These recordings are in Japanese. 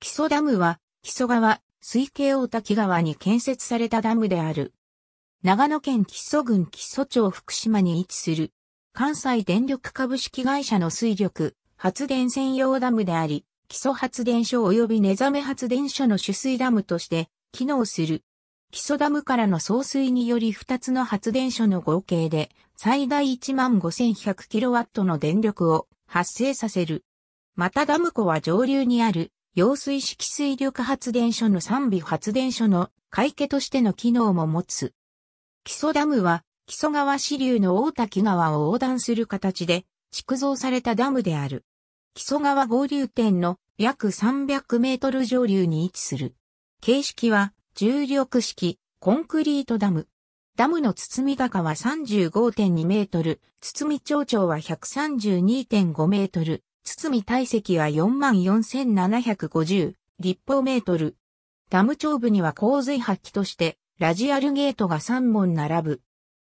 木曽ダムは、木曽川、水系大滝川に建設されたダムである。長野県木曽郡木曽町福島に位置する、関西電力株式会社の水力、発電専用ダムであり、基礎発電所及び寝覚め発電所の取水ダムとして機能する。基礎ダムからの送水により2つの発電所の合計で最大 15,100kW の電力を発生させる。またダム湖は上流にある揚水式水力発電所の3尾発電所の買計としての機能も持つ。基礎ダムは、木曽川支流の大滝川を横断する形で、築造されたダムである。木曽川合流点の約300メートル上流に位置する。形式は、重力式、コンクリートダム。ダムの包み高は35.2メートル、堤町長は132.5メートル、堤体積は44,750立方メートル。ダム長部には洪水発揮としてラジアルゲートが3門並ぶ。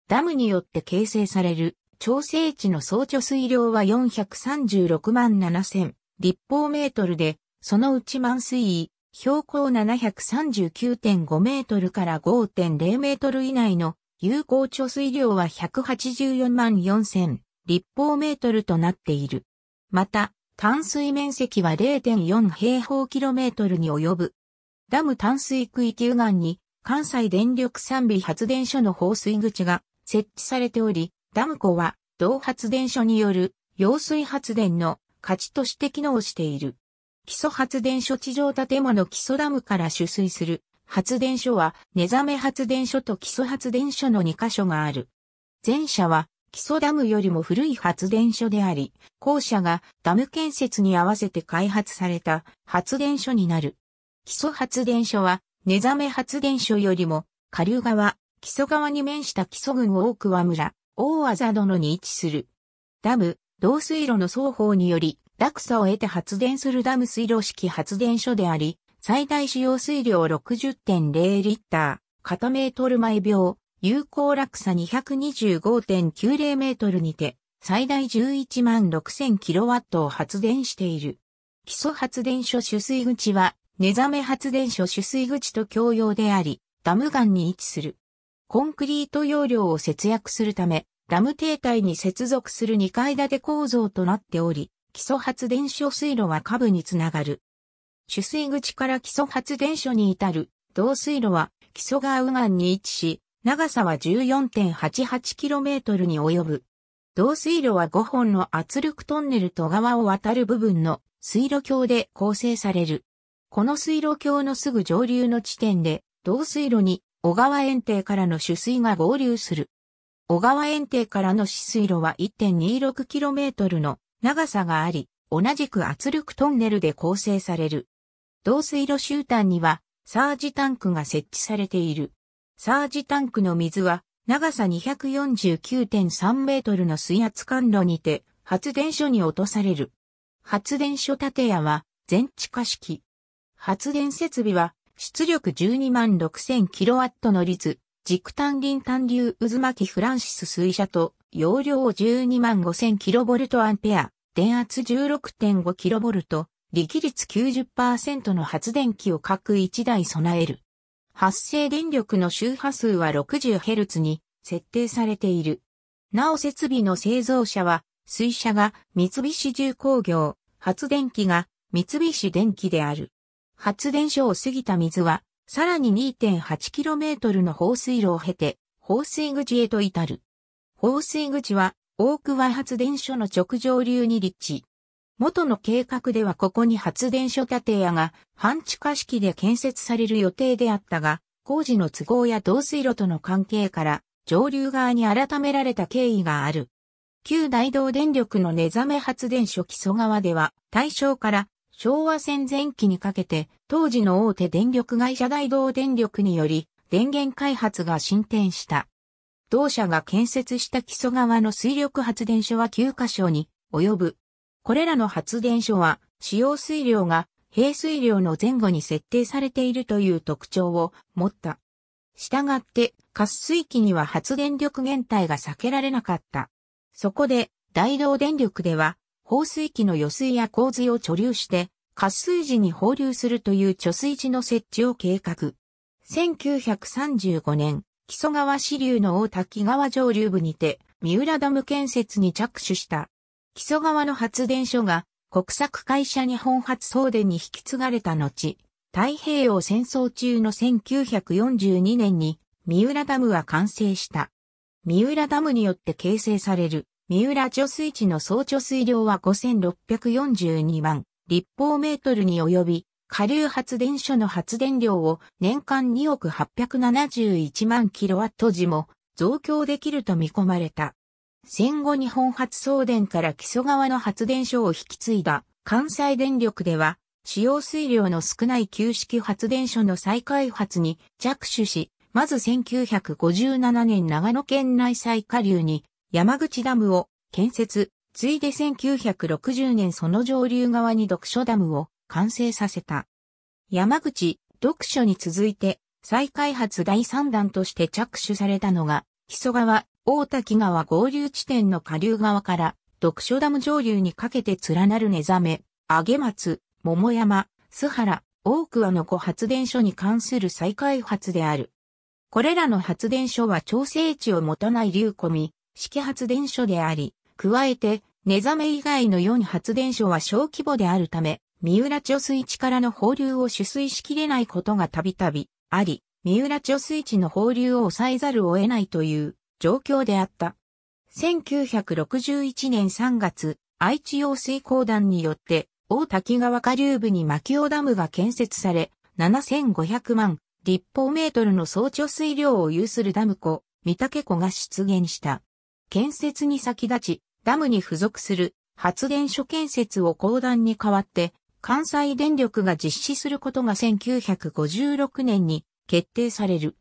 ダムによって形成される調整地の総貯水量は436万7000立方メートルで、そのうち満水位、標高739.5メートルから5.0メートル以内の有効貯水量は184万4000立方メートルとなっている。また、淡水面積は0.4平方キロメートルに及ぶ。ダム淡水区域右岸に関西電力賛美発電所の放水口が設置されており、ダム湖は同発電所による揚水発電の価値として機能している。基礎発電所地上建物基礎ダムから取水する発電所は、寝覚め発電所と基礎発電所の2カ所がある。前者は基礎ダムよりも古い発電所であり、校舎がダム建設に合わせて開発された発電所になる。基礎発電所は、寝覚め発電所よりも、下流側、基礎側に面した基礎群大桑村、大麻殿に位置する。ダム、導水路の双方により、落差を得て発電するダム水路式発電所であり、最大使用水量60.0リッター、片メートル毎秒、有効落差225.90メートルにて、最大11万6000キロワットを発電している。基礎発電所取水口は、寝覚め発電所取水口と共用であり、ダム岩に位置する。コンクリート容量を節約するため、ダム停滞に接続する2階建て構造となっており、基礎発電所水路は下部につながる。取水口から基礎発電所に至る、同水路は基礎川右岸に位置し、長さは 14.88km に及ぶ。同水路は5本の圧力トンネルと川を渡る部分の水路橋で構成される。この水路橋のすぐ上流の地点で、同水路に小川園庭からの取水が合流する。小川園庭からの取水路は 1.26km の長さがあり、同じく圧力トンネルで構成される。同水路終端には、サージタンクが設置されている。サージタンクの水は長さ249.3メートルの水圧管路にて発電所に落とされる。発電所建屋は全地下式。発電設備は出力12万6000キロワットの率、軸単輪単流渦巻きフランシス水車と容量12万5000キロボルトアンペア、電圧16.5キロボルト、力率90%の発電機を各1台備える。発生電力の周波数は 60Hz に設定されている。なお設備の製造者は、水車が三菱重工業、発電機が三菱電機である。発電所を過ぎた水は、さらに 2.8km の放水路を経て、放水口へと至る。放水口は、大久保発電所の直上流に立地。元の計画ではここに発電所建屋が半地下式で建設される予定であったが、工事の都合や導水路との関係から上流側に改められた経緯がある。旧大道電力の根覚め発電所基礎川では大正から昭和戦前期にかけて当時の大手電力会社大道電力により電源開発が進展した。同社が建設した基礎川の水力発電所は9カ所に及ぶこれらの発電所は使用水量が平水量の前後に設定されているという特徴を持った。したがって、滑水器には発電力減退が避けられなかった。そこで、大道電力では、放水器の余水や洪水を貯留して、滑水時に放流するという貯水池の設置を計画。1935年、木曽川支流の大滝川上流部にて、三浦ダム建設に着手した。木曽川の発電所が国策会社日本発送電に引き継がれた後、太平洋戦争中の1942年に三浦ダムは完成した。三浦ダムによって形成される三浦貯水池の総貯水量は5642万立方メートルに及び、下流発電所の発電量を年間2億871万キロワット時も増強できると見込まれた。戦後日本発送電から木曽川の発電所を引き継いだ関西電力では、使用水量の少ない旧式発電所の再開発に着手し、まず1957年長野県内再下流に山口ダムを建設、ついで1960年その上流側に読書ダムを完成させた。山口、読書に続いて再開発第3弾として着手されたのが、木曽川、大滝川合流地点の下流側から読書ダム上流にかけて連なるネザメ、揚松、桃山、須原、大桑の子。発電所に関する再開発である。これらの発電所は調整値を持たない流込み、式発電所であり、加えて、ネザメ以外の4発電所は小規模であるため、三浦貯水池からの放流を取水しきれないことがたびたびあり、三浦貯水池の放流を抑えざるを得ないという状況であった。1961年3月、愛知用水工団によって、大滝川下流部に牧尾ダムが建設され、7500万立方メートルの総貯水量を有するダム湖、三竹湖が出現した。建設に先立ち、ダムに付属する発電所建設を公団に代わって、関西電力が実施することが1956年に決定される。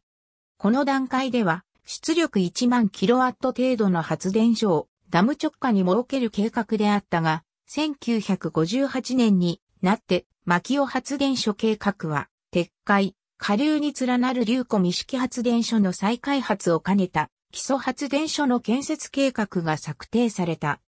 この段階では、出力1万キロワット程度の発電所をダム直下に設ける計画であったが、1958年になって、牧尾発電所計画は、撤回、下流に連なる流湖未式発電所の再開発を兼ねた、基礎発電所の建設計画が策定された。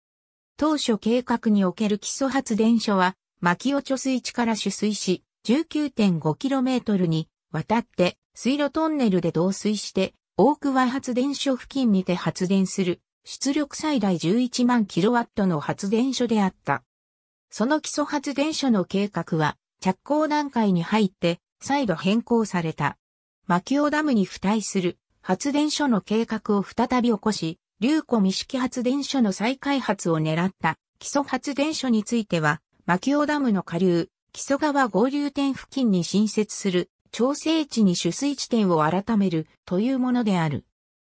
当初計画における基礎発電所は、牧尾貯水池から取水し、19.5km にわたって水路トンネルで導水して大桑発電所付近にて発電する出力最大11万キロワットの発電所であった。その基礎発電所の計画は着工段階に入って再度変更された。牧尾ダムに付帯する発電所の計画を再び起こし、龍湖三式発電所の再開発を狙った基礎発電所については、牧尾ダムの下流、基礎川合流点付近に新設する調整池に取水地点を改めるというものである。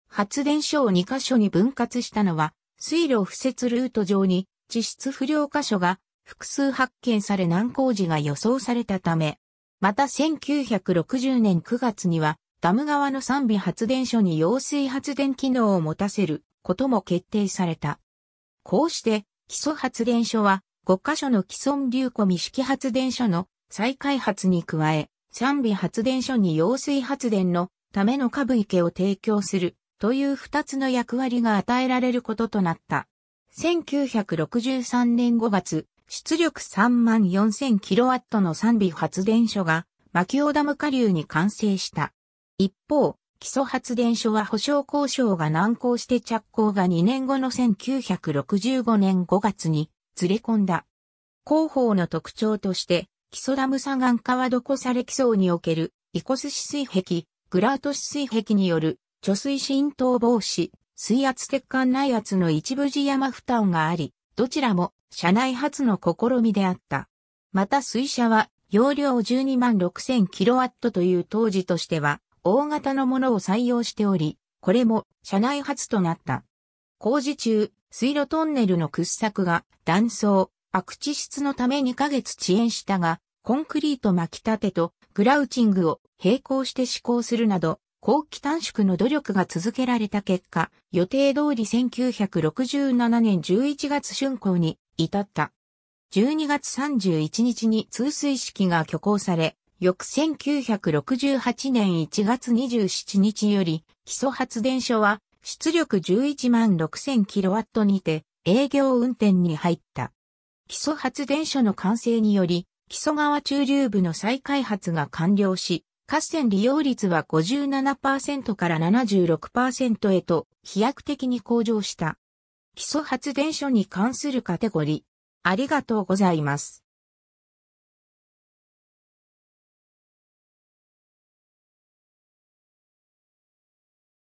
発電所を2カ所に分割したのは、水路敷設ルート上に地質不良箇所が複数発見され難工事が予想されたため、また1960年9月にはダム側の三尾発電所に揚水発電機能を持たせることも決定された。こうして基礎発電所は5カ所の既存流込み式発電所の再開発に加え、三尾発電所に揚水発電のための株池を提供するという二つの役割が与えられることとなった。1963年5月、出力3万 4000kW の三尾発電所が、牧尾ダム下流に完成した。一方、基礎発電所は保証交渉が難航して着工が2年後の1965年5月にずれ込んだ。広報の特徴として、キソダム砂岩川され基層における、イコスシ水壁、グラートシ水壁による、貯水浸透防止、水圧欠陥内圧の一部地山負担があり、どちらも社内初の試みであった。また水車は容量12万 6000kW という当時としては大型のものを採用しており、これも社内初となった。工事中、水路トンネルの掘削が断層、悪地質のため2ヶ月遅延したが、コンクリート巻き立てとグラウチングを並行して施行するなど、後期短縮の努力が続けられた結果、予定通り1967年11月竣工に至った。12月31日に通水式が挙行され、翌1968年1月27日より、基礎発電所は出力11万 6000kW にて営業運転に入った。基礎発電所の完成により、基礎川中流部の再開発が完了し、合戦利用率は57%から76%へと飛躍的に向上した。基礎発電所に関するカテゴリー。ありがとうございます。